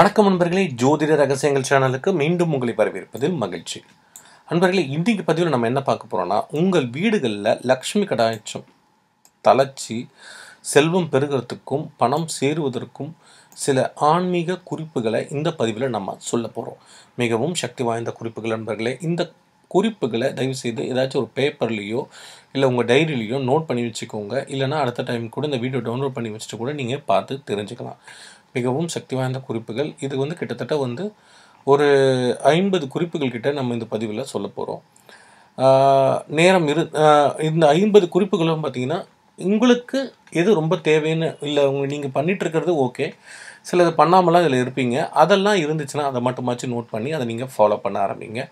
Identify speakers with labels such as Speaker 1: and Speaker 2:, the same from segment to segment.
Speaker 1: வணக்கம் நண்பர்களே ஜோதிட ரகசியங்கள் சேனலுக்கு மீண்டும் உங்களை வரவேற்பதில் மகிழ்ச்சி நண்பர்களே இன்றைக்கு பதிவில் நம்ம என்ன பார்க்க போகிறோம்னா உங்கள் வீடுகளில் லக்ஷ்மி கடாட்சம் தளர்ச்சி செல்வம் பெறுகிறதுக்கும் பணம் சேருவதற்கும் சில ஆன்மீக குறிப்புகளை இந்த பதிவில் நம்ம சொல்ல போகிறோம் மிகவும் சக்தி வாய்ந்த குறிப்புகள் நண்பர்களே இந்த குறிப்புகளை தயவுசெய்து ஏதாச்சும் ஒரு பேப்பர்லேயோ இல்லை உங்கள் டைரியிலையோ நோட் பண்ணி வச்சுக்கோங்க இல்லைனா அடுத்த டைம் கூட இந்த வீடியோ டவுன்லோட் பண்ணி வச்சுட்டு கூட நீங்கள் பார்த்து தெரிஞ்சுக்கலாம் மிகவும் சக்தி வாய்ந்த குறிப்புகள் இது வந்து கிட்டத்தட்ட வந்து ஒரு ஐம்பது குறிப்புகள் கிட்ட நம்ம இந்த பதிவில் சொல்ல போகிறோம் நேரம் இரு இந்த ஐம்பது குறிப்புகளும் பார்த்திங்கன்னா உங்களுக்கு எது ரொம்ப தேவைன்னு இல்லை உங்க நீங்கள் பண்ணிகிட்ருக்கிறது ஓகே சில இதை பண்ணாமலாம் இதில் இருப்பீங்க அதெல்லாம் இருந்துச்சுன்னா அதை மட்டுமாச்சும் நோட் பண்ணி அதை நீங்கள் ஃபாலோ பண்ண ஆரம்பிங்க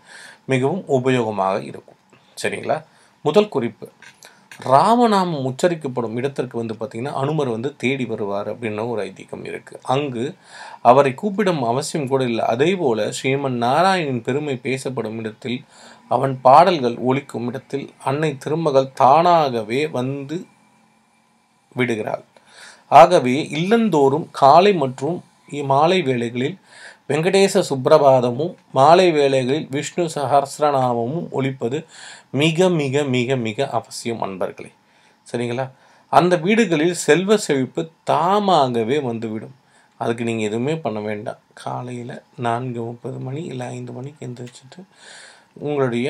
Speaker 1: மிகவும் உபயோகமாக இருக்கும் சரிங்களா முதல் குறிப்பு ராமநாமம் உச்சரிக்கப்படும் இடத்திற்கு வந்து பார்த்திங்கன்னா அனுமர் வந்து தேடி வருவார் அப்படின்ன ஒரு ஐதீகம் இருக்குது அங்கு அவரை கூப்பிடும் அவசியம் கூட இல்லை அதே போல் ஸ்ரீமன் நாராயணின் பெருமை பேசப்படும் இடத்தில் அவன் பாடல்கள் ஒழிக்கும் இடத்தில் அன்னை திருமகள் தானாகவே வந்து விடுகிறாள் ஆகவே இல்லந்தோறும் காலை மற்றும் மாலை வேளைகளில் வெங்கடேச சுப்பிரபாதமும் மாலை வேளைகளில் விஷ்ணு சஹசிரநாமமும் ஒழிப்பது மிக மிக மிக மிக அவசியம் அன்பர்களே சரிங்களா அந்த வீடுகளில் செல்வ செழிப்பு தாமாகவே வந்துவிடும் அதுக்கு நீங்கள் எதுவுமே பண்ண வேண்டாம் காலையில் நான்கு முப்பது மணி இல்லை ஐந்து மணிக்கு எந்திரிச்சிட்டு உங்களுடைய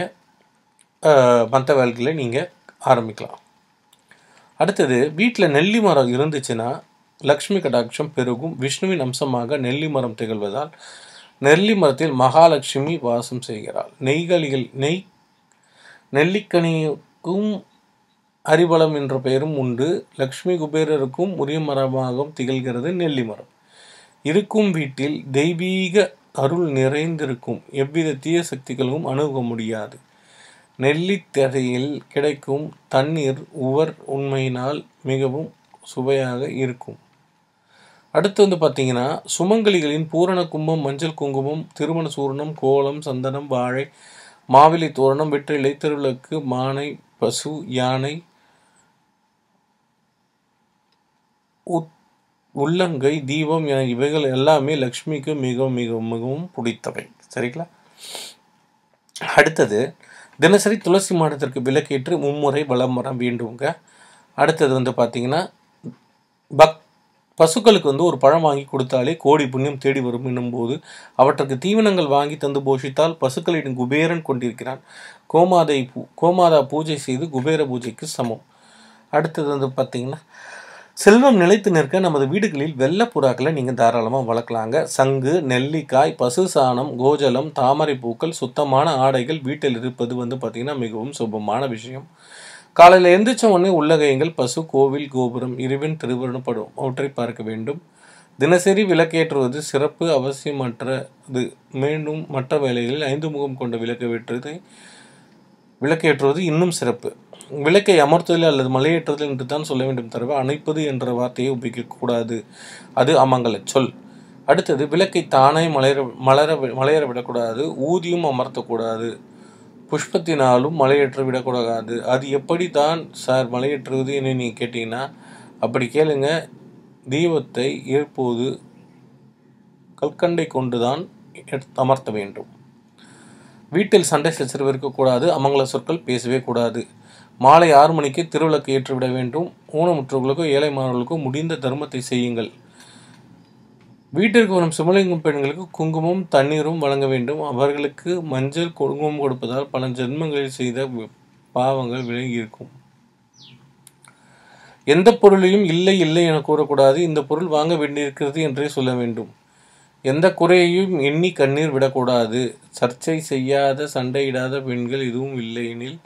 Speaker 1: மற்ற வேலைகளை நீங்கள் ஆரம்பிக்கலாம் அடுத்தது வீட்டில் நெல்லி மரம் இருந்துச்சுன்னா லக்ஷ்மி கடாட்சம் பெருகும் விஷ்ணுவின் அம்சமாக நெல்லி மரம் திகழ்வதால் நெல்லி மரத்தில் மகாலட்சுமி வாசம் செய்கிறாள் நெய்களில் நெய் நெல்லிக்கனிக்கும் அரிபலம் என்ற பெயரும் உண்டு லக்ஷ்மி குபேரருக்கும் உரிய மரமாகவும் திகழ்கிறது நெல்லி மரம் இருக்கும் வீட்டில் தெய்வீக அருள் நிறைந்திருக்கும் எவ்வித தீய சக்திகளும் அணுக முடியாது நெல்லித்தரையில் கிடைக்கும் தண்ணீர் உவர் உண்மையினால் மிகவும் சுவையாக இருக்கும் அடுத்து வந்து பார்த்தீங்கன்னா சுமங்கலிகளின் பூரண கும்பம் மஞ்சள் குங்குமம் திருமண சூரணம் கோலம் சந்தனம் வாழை மாவிலை தோரணம் வெற்றிலை திருவிளக்கு மானை பசு யானை உள்ளங்கை தீபம் என இவைகள் எல்லாமே லக்ஷ்மிக்கு மிகவும் மிகவும் மிகவும் பிடித்தவை சரிங்களா அடுத்தது தினசரி துளசி மாடத்திற்கு விலக்கேற்று மும்முறை வளம் வரம் வேண்டுங்க அடுத்தது வந்து பார்த்திங்கன்னா பக் பசுக்களுக்கு வந்து ஒரு பழம் வாங்கி கொடுத்தாலே கோடி புண்ணியம் தேடி வரும் என்னும்போது அவற்றுக்கு தீவனங்கள் வாங்கி தந்து போஷித்தால் பசுக்களிடம் குபேரன் கொண்டிருக்கிறான் கோமாதை பூ கோமாதா பூஜை செய்து குபேர பூஜைக்கு சமம் அடுத்தது வந்து பார்த்தீங்கன்னா செல்வம் நிலைத்து நிற்க நமது வீடுகளில் வெள்ளை புறாக்களை நீங்கள் தாராளமாக வளர்க்கலாங்க சங்கு நெல்லிக்காய் பசு சாணம் கோஜலம் தாமரை பூக்கள் சுத்தமான ஆடைகள் வீட்டில் இருப்பது வந்து பார்த்திங்கன்னா மிகவும் சுபமான விஷயம் காலையில் எந்திரிச்ச உடனே உள்ளகையங்கள் பசு கோவில் கோபுரம் இரவின் திருவருணப்படும் அவற்றை பார்க்க வேண்டும் தினசரி விளக்கேற்றுவது சிறப்பு அவசியமற்றது மீண்டும் மற்ற வேலைகளில் ஐந்து முகம் கொண்ட விளக்கு வெற்றதை விளக்கேற்றுவது இன்னும் சிறப்பு விளக்கை அமர்த்துதல் அல்லது மலையேற்றுதல் என்று தான் சொல்ல வேண்டும் தவிர அணைப்பது என்ற வார்த்தையை உபயோகிக்கக்கூடாது அது அமங்கல சொல் அடுத்தது விளக்கை தானே மலர மலர மலையற விடக்கூடாது ஊதியும் அமர்த்தக்கூடாது புஷ்பத்தினாலும் மலையேற்ற விடக்கூடாது அது எப்படி தான் சார் மலையேற்றுவது என்று நீங்கள் கேட்டிங்கன்னா அப்படி கேளுங்க தீபத்தை ஏற்போது கல்கண்டை கொண்டு தான் அமர்த்த வேண்டும் வீட்டில் சண்டை சச்சரவு இருக்கக்கூடாது அமங்கல சொற்கள் பேசவே கூடாது மாலை ஆறு மணிக்கு திருவிளக்கு ஏற்றுவிட வேண்டும் ஏழை மாணவர்களுக்கும் முடிந்த தர்மத்தை செய்யுங்கள் வீட்டிற்கு வரும் சிவலிங்கம் பெண்களுக்கு குங்குமம் தண்ணீரும் வழங்க வேண்டும் அவர்களுக்கு மஞ்சள் குங்குமம் கொடுப்பதால் பல ஜென்மங்களில் செய்த பாவங்கள் விலகி இருக்கும் எந்த பொருளையும் இல்லை இல்லை என கூறக்கூடாது இந்த பொருள் வாங்க வேண்டியிருக்கிறது என்றே சொல்ல வேண்டும் எந்த குறையையும் எண்ணி கண்ணீர் விடக்கூடாது சர்ச்சை செய்யாத சண்டையிடாத பெண்கள் எதுவும் இல்லை எனில்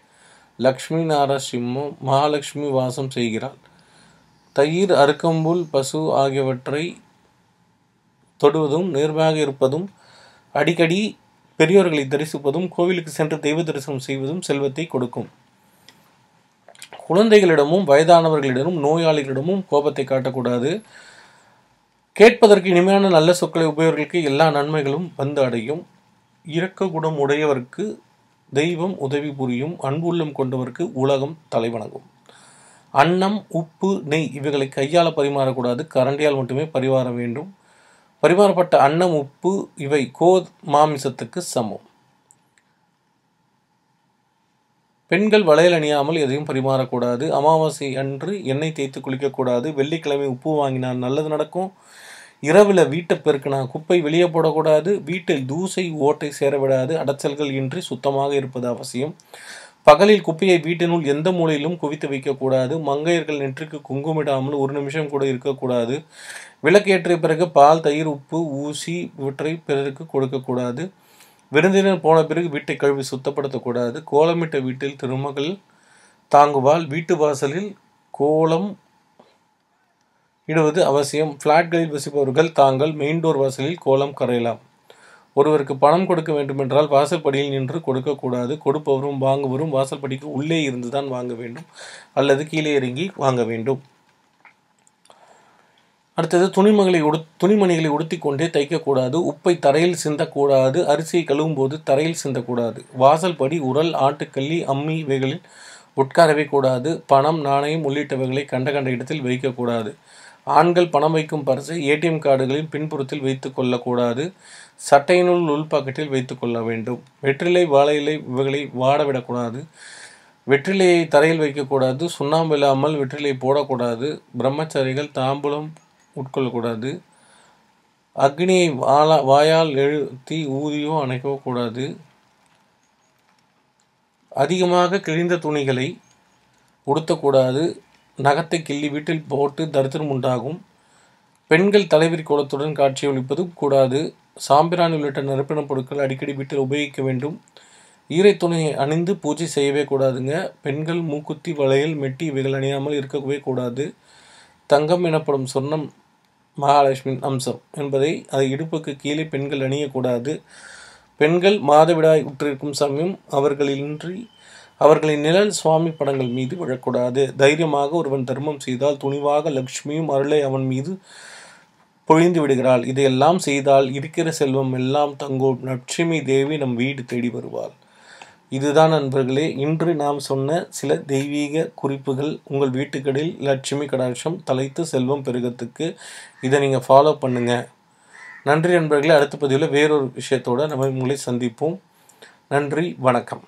Speaker 1: லக்ஷ்மி நாரசிம்மோ மகாலட்சுமி வாசம் செய்கிறாள் தயிர் அருக்கம்புல் பசு ஆகியவற்றை தொடுவதும் நேர்மையாக இருப்பதும் அடிக்கடி பெரியோர்களை தரிசிப்பதும் கோவிலுக்கு சென்று தெய்வ தரிசனம் செய்வதும் செல்வத்தை கொடுக்கும் குழந்தைகளிடமும் வயதானவர்களிடமும் நோயாளிகளிடமும் கோபத்தை காட்டக்கூடாது கேட்பதற்கு இனிமையான நல்ல சொற்களை உபயோகர்களுக்கு எல்லா நன்மைகளும் வந்து அடையும் இரக்க குணம் உடையவருக்கு தெய்வம் உதவி புரியும் அன்புள்ளம் கொண்டவருக்கு உலகம் தலைவணங்கும் அன்னம் உப்பு நெய் இவைகளை கையால் பரிமாறக்கூடாது கரண்டியால் மட்டுமே பரிமாற வேண்டும் பரிமாறப்பட்ட அன்னம் உப்பு இவை கோ மாமிசத்துக்கு சமம் பெண்கள் வளையல் அணியாமல் எதையும் பரிமாறக்கூடாது அமாவாசை அன்று எண்ணெய் தேய்த்து குளிக்கக்கூடாது வெள்ளிக்கிழமை உப்பு வாங்கினால் நல்லது நடக்கும் இரவில் வீட்டை பெருக்கினா குப்பை வெளியே போடக்கூடாது வீட்டில் தூசை ஓட்டை சேரவிடாது அடைச்சல்கள் இன்றி சுத்தமாக இருப்பது அவசியம் பகலில் குப்பையை வீட்டினுள் எந்த மூலையிலும் குவித்து வைக்கக்கூடாது மங்கையர்கள் நெற்றுக்கு குங்குமிடாமல் ஒரு நிமிஷம் கூட இருக்கக்கூடாது விளக்கேற்றிய பிறகு பால் தயிர் உப்பு ஊசி இவற்றை பிறருக்கு கொடுக்கக்கூடாது விருந்தினர் போன பிறகு வீட்டை கழுவி சுத்தப்படுத்தக்கூடாது கோலமிட்ட வீட்டில் திருமகள் தாங்குவாள் வீட்டு வாசலில் கோலம் இடுவது அவசியம் ஃப்ளாட்களில் வசிப்பவர்கள் தாங்கள் மெயின் டோர் வாசலில் கோலம் கரையலாம் ஒருவருக்கு பணம் கொடுக்க வேண்டுமென்றால் வாசல்படியில் நின்று கொடுக்கக்கூடாது கொடுப்பவரும் வாங்குவரும் வாசல்படிக்கு உள்ளே இருந்துதான் வாங்க வேண்டும் அல்லது கீழே இறங்கி வாங்க வேண்டும் அடுத்தது துணிமகளை உடு துணிமணிகளை உடுத்திக்கொண்டே தைக்கக்கூடாது உப்பை தரையில் சிந்தக்கூடாது அரிசியை கழுவும் போது தரையில் சிந்தக்கூடாது வாசல்படி உரல் ஆட்டுக்கல்லி அம்மி இவைகளில் உட்காரவே கூடாது பணம் நாணயம் உள்ளிட்டவைகளை கண்ட கண்ட இடத்தில் வைக்கக்கூடாது ஆண்கள் பணம் வைக்கும் பரிசை ஏடிஎம் கார்டுகளின் பின்புறத்தில் வைத்து கொள்ளக்கூடாது சட்டையினுள் உள்பாக்கெட்டில் வைத்து கொள்ள வேண்டும் வெற்றிலை வாழையிலை இவைகளை வாடவிடக்கூடாது வெற்றிலையை தரையில் வைக்கக்கூடாது சுண்ணாம்பு இல்லாமல் வெற்றிலை போடக்கூடாது பிரம்மச்சாரிகள் தாம்பூலம் உட்கொள்ளக்கூடாது அக்னியை வாழ வாயால் எழுத்தி ஊதியோ அணைக்கவோ கூடாது அதிகமாக கிழிந்த துணிகளை உடுத்தக்கூடாது நகத்தை கிள்ளி வீட்டில் போட்டு தரித்திரம் உண்டாகும் பெண்கள் தலைவிரி கோலத்துடன் காட்சியளிப்பதும் கூடாது சாம்பிராணி உள்ளிட்ட நிரப்பின பொருட்கள் அடிக்கடி வீட்டில் உபயோகிக்க வேண்டும் ஈரை துணையை அணிந்து பூஜை செய்யவே கூடாதுங்க பெண்கள் மூக்குத்தி வளையல் மெட்டி இவைகள் அணியாமல் இருக்கவே கூடாது தங்கம் எனப்படும் சொர்ணம் மகாலட்சுமியின் அம்சம் என்பதை அதை இடுப்புக்கு கீழே பெண்கள் அணியக்கூடாது பெண்கள் மாதவிடாய் உற்றிருக்கும் சமயம் அவர்களின்றி அவர்களின் நிழல் சுவாமி படங்கள் மீது விழக்கூடாது தைரியமாக ஒருவன் தர்மம் செய்தால் துணிவாக லக்ஷ்மியும் அருளை அவன் மீது பொழிந்து விடுகிறாள் இதையெல்லாம் செய்தால் இருக்கிற செல்வம் எல்லாம் தங்கும் லட்சுமி தேவி நம் வீடு தேடி வருவாள் இதுதான் நண்பர்களே இன்று நாம் சொன்ன சில தெய்வீக குறிப்புகள் உங்கள் வீட்டுக்கடையில் லட்சுமி கடாட்சம் தலைத்து செல்வம் பெருகத்துக்கு இதை நீங்கள் ஃபாலோ பண்ணுங்கள் நன்றி நண்பர்களே அடுத்த பதிவில் வேறொரு விஷயத்தோடு நம்ம உங்களை சந்திப்போம் நன்றி வணக்கம்